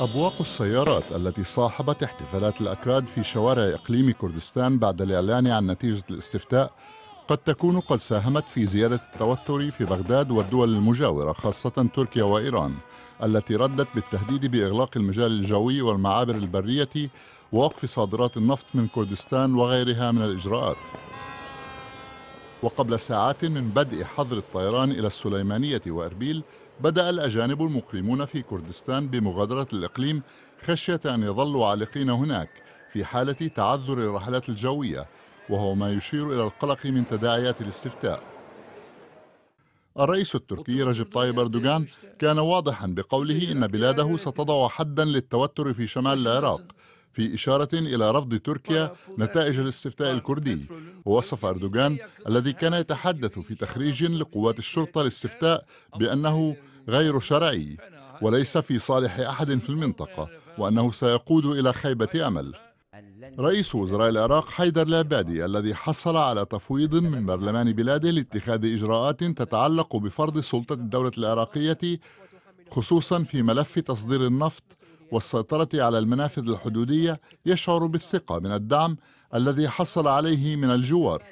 أبواق السيارات التي صاحبت احتفالات الأكراد في شوارع إقليم كردستان بعد الإعلان عن نتيجة الاستفتاء قد تكون قد ساهمت في زيادة التوتر في بغداد والدول المجاورة خاصة تركيا وإيران التي ردت بالتهديد بإغلاق المجال الجوي والمعابر البرية ووقف صادرات النفط من كردستان وغيرها من الإجراءات وقبل ساعات من بدء حظر الطيران إلى السليمانية وأربيل بدأ الأجانب المقيمون في كردستان بمغادرة الإقليم خشية أن يظلوا عالقين هناك في حالة تعذر الرحلات الجوية وهو ما يشير إلى القلق من تداعيات الاستفتاء الرئيس التركي رجب طيب أردوغان كان واضحا بقوله إن بلاده ستضع حدا للتوتر في شمال العراق في إشارة إلى رفض تركيا نتائج الاستفتاء الكردي ووصف أردوغان الذي كان يتحدث في تخريج لقوات الشرطة الاستفتاء بأنه غير شرعي وليس في صالح أحد في المنطقة وأنه سيقود إلى خيبة أمل رئيس وزراء العراق حيدر العبادي الذي حصل على تفويض من برلمان بلاده لاتخاذ إجراءات تتعلق بفرض سلطة الدولة العراقية خصوصا في ملف تصدير النفط والسيطرة على المنافذ الحدودية يشعر بالثقة من الدعم الذي حصل عليه من الجوار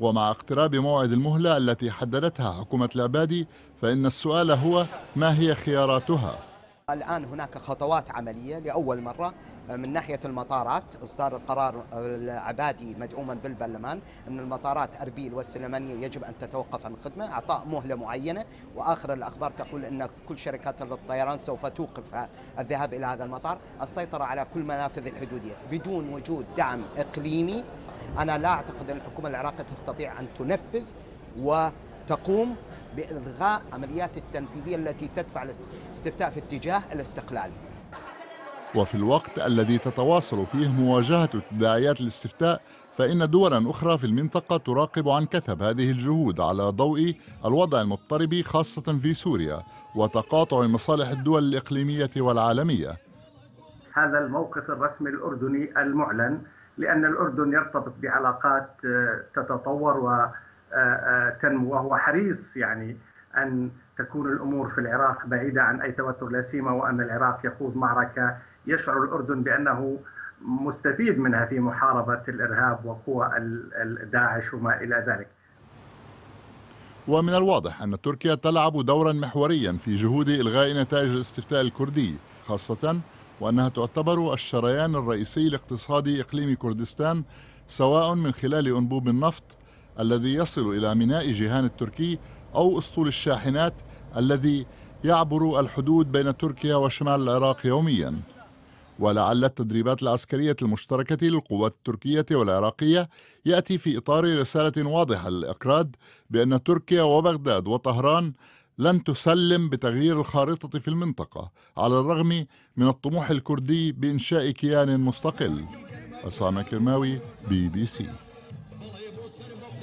ومع اقتراب موعد المهلة التي حددتها حكومة العبادي فإن السؤال هو ما هي خياراتها؟ الآن هناك خطوات عملية لأول مرة آه، من ناحية المطارات إصدار القرار آه، العبادي مدعوما بالبرلمان أن المطارات أربيل والسلمانية يجب أن تتوقف عن الخدمة أعطاء مهلة معينة وآخر الأخبار تقول أن كل شركات الطيران سوف توقف الذهاب إلى هذا المطار السيطرة على كل منافذ الحدودية بدون وجود دعم إقليمي أنا لا أعتقد أن الحكومة العراقية تستطيع أن تنفذ و تقوم بإلغاء عمليات التنفيذية التي تدفع الاستفتاء في اتجاه الاستقلال وفي الوقت الذي تتواصل فيه مواجهة تداعيات الاستفتاء فإن دولا أخرى في المنطقة تراقب عن كثب هذه الجهود على ضوء الوضع المضطرب خاصة في سوريا وتقاطع مصالح الدول الإقليمية والعالمية هذا الموقف الرسمي الأردني المعلن لأن الأردن يرتبط بعلاقات آه، تتطور و آه، آه، تنمو وهو حريص يعني أن تكون الأمور في العراق بعيدة عن أي توتر لا سيما وأن العراق يخوض معركة يشعر الأردن بأنه مستفيد منها في محاربة الإرهاب وقوى داعش وما إلى ذلك ومن الواضح أن تركيا تلعب دورا محوريا في جهود إلغاء نتائج الاستفتاء الكردي خاصة وأنها تعتبر الشريان الرئيسي لاقتصاد إقليم كردستان سواء من خلال أنبوب النفط الذي يصل إلى ميناء جيهان التركي أو أسطول الشاحنات الذي يعبر الحدود بين تركيا وشمال العراق يوميا ولعل التدريبات العسكرية المشتركة للقوات التركية والعراقية يأتي في إطار رسالة واضحة للإقراد بأن تركيا وبغداد وطهران لن تسلم بتغيير الخارطة في المنطقة على الرغم من الطموح الكردي بإنشاء كيان مستقل أسامة كرماوي بي بي سي